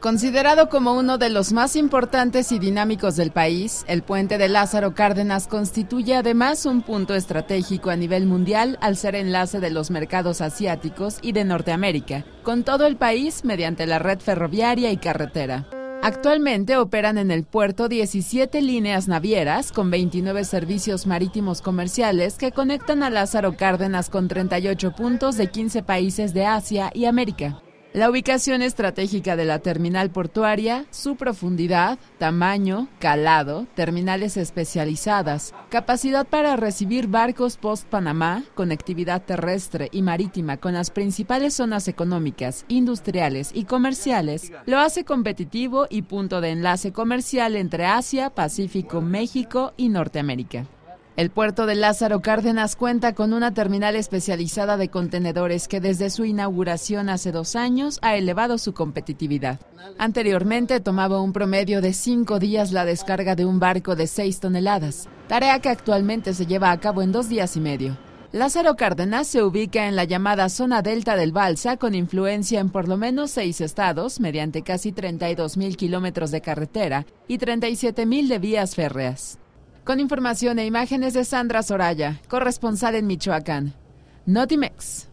Considerado como uno de los más importantes y dinámicos del país, el puente de Lázaro Cárdenas constituye además un punto estratégico a nivel mundial al ser enlace de los mercados asiáticos y de Norteamérica, con todo el país mediante la red ferroviaria y carretera. Actualmente operan en el puerto 17 líneas navieras con 29 servicios marítimos comerciales que conectan a Lázaro Cárdenas con 38 puntos de 15 países de Asia y América. La ubicación estratégica de la terminal portuaria, su profundidad, tamaño, calado, terminales especializadas, capacidad para recibir barcos post-Panamá, conectividad terrestre y marítima con las principales zonas económicas, industriales y comerciales, lo hace competitivo y punto de enlace comercial entre Asia, Pacífico, México y Norteamérica. El puerto de Lázaro Cárdenas cuenta con una terminal especializada de contenedores que desde su inauguración hace dos años ha elevado su competitividad. Anteriormente tomaba un promedio de cinco días la descarga de un barco de seis toneladas, tarea que actualmente se lleva a cabo en dos días y medio. Lázaro Cárdenas se ubica en la llamada zona delta del Balsa, con influencia en por lo menos seis estados, mediante casi 32.000 kilómetros de carretera y 37 mil de vías férreas. Con información e imágenes de Sandra Soraya, corresponsal en Michoacán. Notimex.